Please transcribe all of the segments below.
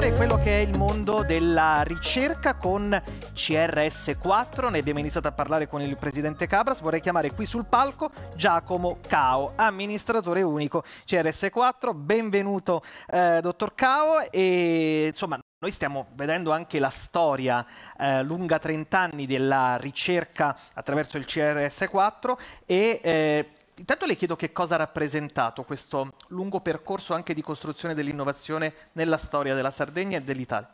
affrontare quello che è il mondo della ricerca con CRS4. Ne abbiamo iniziato a parlare con il presidente Cabras. Vorrei chiamare qui sul palco Giacomo Cao, amministratore unico CRS4. Benvenuto, eh, dottor Cao. E insomma. Noi stiamo vedendo anche la storia eh, lunga 30 anni della ricerca attraverso il CRS4 e eh, Intanto le chiedo che cosa ha rappresentato questo lungo percorso anche di costruzione dell'innovazione nella storia della Sardegna e dell'Italia.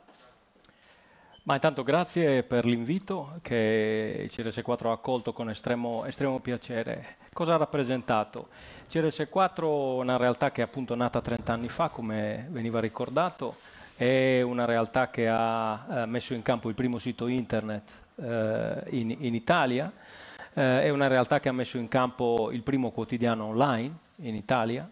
Ma intanto grazie per l'invito che il CRS4 ha accolto con estremo, estremo, piacere. Cosa ha rappresentato? CRS4 è una realtà che è appunto nata 30 anni fa, come veniva ricordato, è una realtà che ha eh, messo in campo il primo sito internet eh, in, in Italia, eh, è una realtà che ha messo in campo il primo quotidiano online in Italia,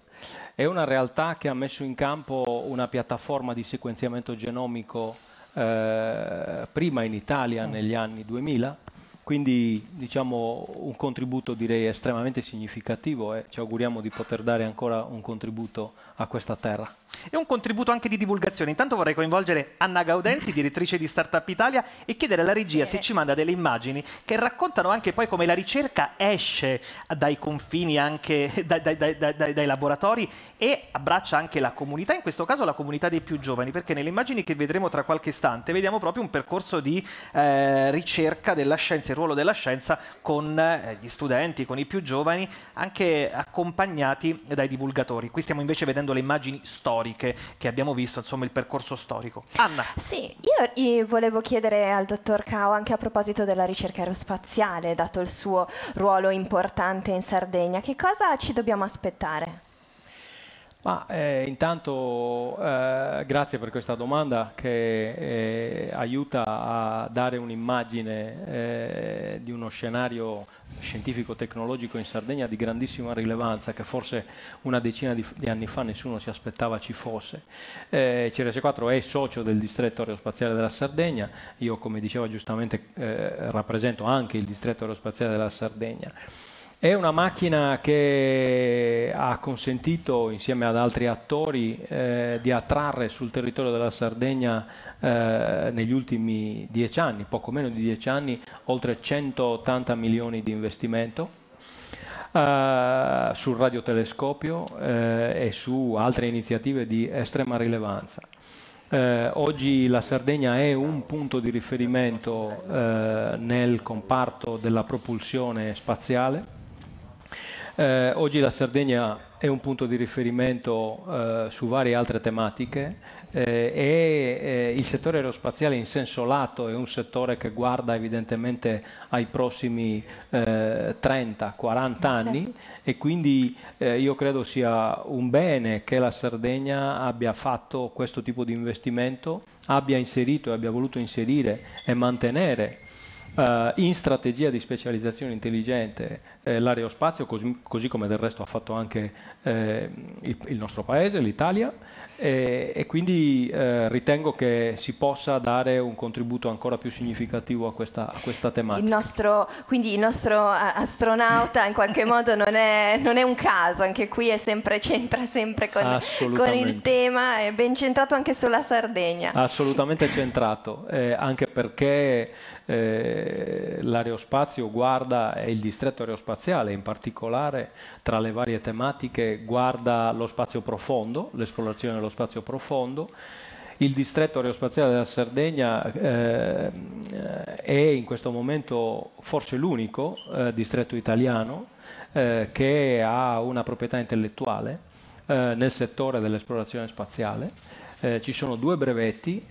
è una realtà che ha messo in campo una piattaforma di sequenziamento genomico eh, prima in Italia mm. negli anni 2000, quindi diciamo un contributo direi estremamente significativo e ci auguriamo di poter dare ancora un contributo a questa terra e un contributo anche di divulgazione. Intanto vorrei coinvolgere Anna Gaudenzi, direttrice di Startup Italia, e chiedere alla regia se ci manda delle immagini che raccontano anche poi come la ricerca esce dai confini, anche dai, dai, dai, dai laboratori e abbraccia anche la comunità, in questo caso la comunità dei più giovani, perché nelle immagini che vedremo tra qualche istante vediamo proprio un percorso di eh, ricerca della scienza, il ruolo della scienza con eh, gli studenti, con i più giovani, anche accompagnati dai divulgatori. Qui stiamo invece vedendo le immagini storiche storiche che abbiamo visto, insomma il percorso storico. Anna. Sì, io eh, volevo chiedere al dottor Cao anche a proposito della ricerca aerospaziale, dato il suo ruolo importante in Sardegna, che cosa ci dobbiamo aspettare? Ma eh, intanto eh, grazie per questa domanda che eh, aiuta a dare un'immagine eh, di uno scenario scientifico-tecnologico in Sardegna di grandissima rilevanza che forse una decina di, di anni fa nessuno si aspettava ci fosse. Eh, CRS4 è socio del distretto aerospaziale della Sardegna, io come diceva giustamente eh, rappresento anche il distretto aerospaziale della Sardegna. È una macchina che ha consentito, insieme ad altri attori, eh, di attrarre sul territorio della Sardegna eh, negli ultimi dieci anni, poco meno di dieci anni, oltre 180 milioni di investimento eh, sul radiotelescopio eh, e su altre iniziative di estrema rilevanza. Eh, oggi la Sardegna è un punto di riferimento eh, nel comparto della propulsione spaziale eh, oggi la Sardegna è un punto di riferimento eh, su varie altre tematiche eh, e eh, il settore aerospaziale in senso lato è un settore che guarda evidentemente ai prossimi 30-40 eh, certo. anni e quindi eh, io credo sia un bene che la Sardegna abbia fatto questo tipo di investimento, abbia inserito e abbia voluto inserire e mantenere Uh, in strategia di specializzazione intelligente eh, l'aerospazio, così, così, come del resto ha fatto anche eh, il, il, nostro paese, l'Italia, e, e, quindi eh, ritengo che si possa dare un contributo ancora più significativo a questa, a questa tematica. Il nostro, quindi il nostro eh, astronauta in qualche modo non è, non è, un caso, anche qui sempre, c'entra sempre con, con, il tema, è ben centrato anche sulla Sardegna. Assolutamente centrato, eh, anche perché l'aerospazio guarda e il distretto aerospaziale in particolare tra le varie tematiche guarda lo spazio profondo, l'esplorazione dello spazio profondo. Il distretto aerospaziale della Sardegna eh, è in questo momento forse l'unico eh, distretto italiano eh, che ha una proprietà intellettuale eh, nel settore dell'esplorazione spaziale. Eh, ci sono due brevetti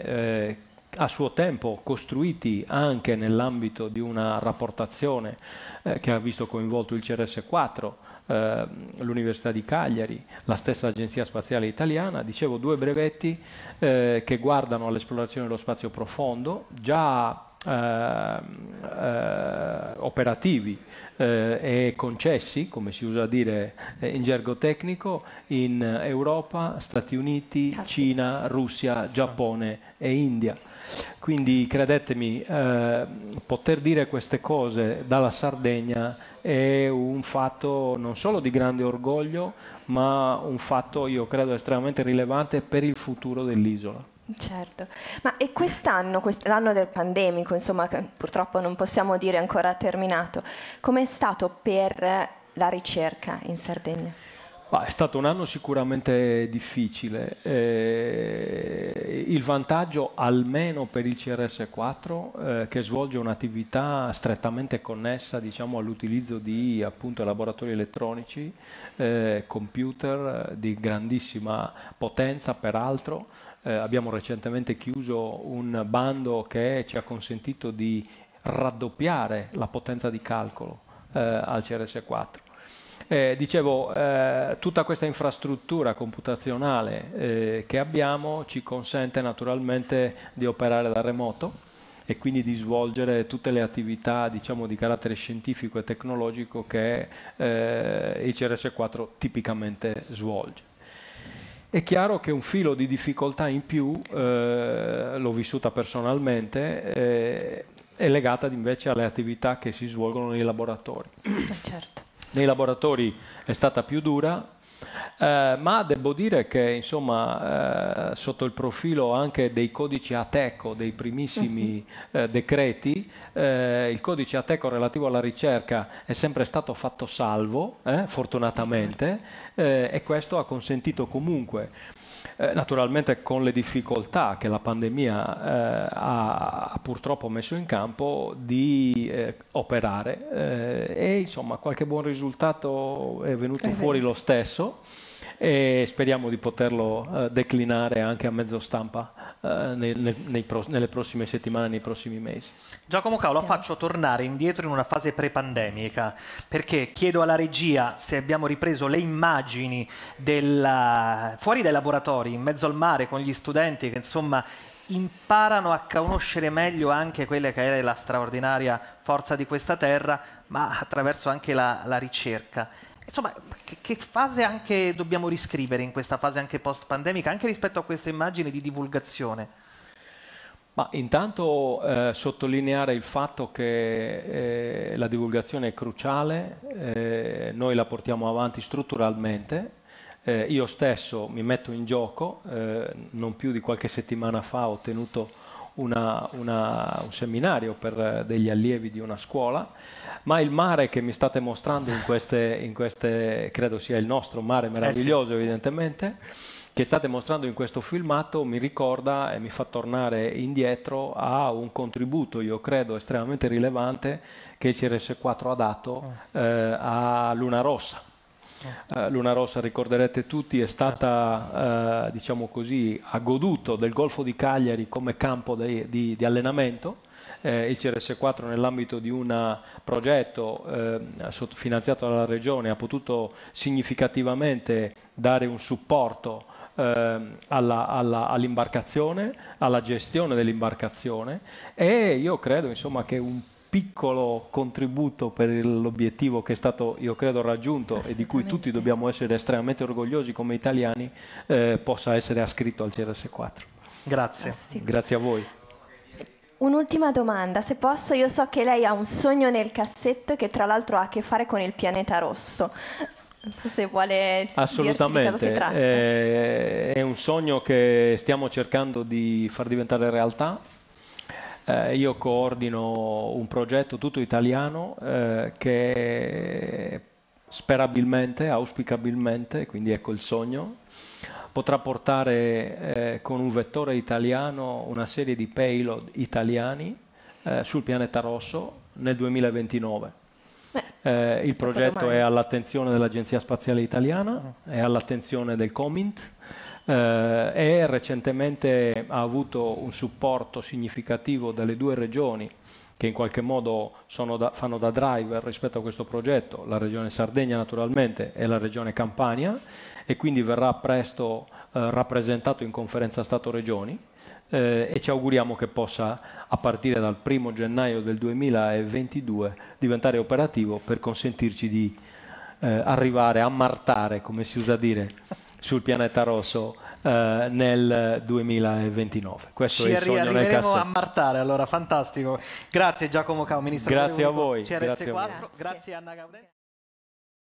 a suo tempo costruiti anche nell'ambito di una rapportazione eh, che ha visto coinvolto il CRS4, eh, l'Università di Cagliari, la stessa Agenzia Spaziale Italiana, dicevo due brevetti eh, che guardano all'esplorazione dello spazio profondo, già eh, eh, operativi eh, e concessi, come si usa dire in gergo tecnico, in Europa, Stati Uniti, Cina, Russia, Giappone e India. Quindi credetemi, eh, poter dire queste cose dalla Sardegna è un fatto non solo di grande orgoglio, ma un fatto, io credo, estremamente rilevante per il futuro dell'isola. Certo, ma e quest'anno, l'anno del pandemico, insomma, che purtroppo non possiamo dire ancora terminato, com'è stato per la ricerca in Sardegna? Ma è stato un anno sicuramente difficile. Eh, il vantaggio, almeno per il CRS4, eh, che svolge un'attività strettamente connessa diciamo, all'utilizzo di appunto, laboratori elettronici, eh, computer eh, di grandissima potenza, peraltro. Eh, abbiamo recentemente chiuso un bando che ci ha consentito di raddoppiare la potenza di calcolo eh, al CRS4 eh, dicevo, eh, tutta questa infrastruttura computazionale eh, che abbiamo ci consente naturalmente di operare da remoto e quindi di svolgere tutte le attività diciamo, di carattere scientifico e tecnologico che il eh, CRS4 tipicamente svolge. È chiaro che un filo di difficoltà in più, eh, l'ho vissuta personalmente, eh, è legata invece alle attività che si svolgono nei laboratori. Certo nei laboratori è stata più dura eh, ma devo dire che insomma, eh, sotto il profilo anche dei codici ateco, dei primissimi mhm. eh, decreti, eh, il codice ateco relativo alla ricerca è sempre stato fatto salvo, eh, fortunatamente, e questo ha consentito comunque naturalmente con le difficoltà che la pandemia eh, ha purtroppo messo in campo di eh, operare eh, e insomma qualche buon risultato è venuto fuori lo stesso e speriamo di poterlo eh, declinare anche a mezzo stampa eh, nelle prossime settimane, nei prossimi mesi. Giacomo Cao, la faccio tornare indietro in una fase pre-pandemica, perché chiedo alla regia se abbiamo ripreso le immagini della... fuori dai laboratori, in mezzo al mare, con gli studenti che insomma imparano a conoscere meglio anche quella che è la straordinaria forza di questa terra, ma attraverso anche la, la ricerca. Insomma, che, che, fase anche dobbiamo riscrivere in questa fase anche post-pandemica, anche rispetto a questa immagine di divulgazione? Ma intanto eh, sottolineare il fatto che eh, la divulgazione è cruciale, eh, noi la portiamo avanti strutturalmente, eh, io stesso mi metto in gioco, eh, non più di qualche settimana fa ho tenuto una, una, un seminario per eh, degli allievi di una scuola, ma il mare che mi state mostrando in queste, in queste credo sia il nostro mare meraviglioso eh sì. evidentemente, che state mostrando in questo filmato mi ricorda e mi fa tornare indietro a un contributo, io credo, estremamente rilevante che il CRS4 ha dato ah. eh, a Luna Rossa Certo. eh, Luna Rossa, ricorderete tutti, è stata, certo. eh, diciamo così, ha goduto del Golfo di Cagliari come campo di, di, di allenamento. Eh, il CRS4 nell'ambito di un progetto eh, finanziato dalla Regione ha potuto significativamente dare un supporto all'imbarcazione, ehm, alla, alla, all alla gestione dell'imbarcazione e io credo insomma, che un piccolo contributo per l'obiettivo che è stato, io credo, raggiunto e di cui tutti dobbiamo essere estremamente orgogliosi come italiani, eh, possa essere ascritto al CRS4. Grazie. Grazie a voi. Un'ultima domanda, se posso, io so che lei ha un sogno nel cassetto che tra l'altro ha a che fare con il pianeta rosso. Non so se vuole Assolutamente, eh, è un sogno che stiamo cercando di far diventare realtà eh, io coordino un progetto tutto italiano eh, che sperabilmente, auspicabilmente, quindi ecco il sogno, potrà portare eh, con un vettore italiano una serie di payload italiani eh, sul pianeta rosso nel 2029. Beh, eh, il progetto è all'attenzione dell'Agenzia Spaziale Italiana, ah. è all'attenzione del Comint, eh, e recentemente ha avuto un supporto significativo dalle due regioni che in qualche modo da, fanno da driver rispetto a questo progetto, la regione Sardegna naturalmente e la regione Campania e quindi verrà presto eh, rappresentato in conferenza Stato-Regioni eh, e ci auguriamo che possa a partire dal 1 gennaio del 2022 diventare operativo per consentirci di eh, arrivare a martare, come si usa dire, sul pianeta rosso eh, nel 2029. Questo Ci è il sogno nel cassetto. a martare, allora fantastico. Grazie Giacomo Cao, Ministro. Grazie a voi. CRS4, grazie, grazie. grazie Anna Gaudenzi.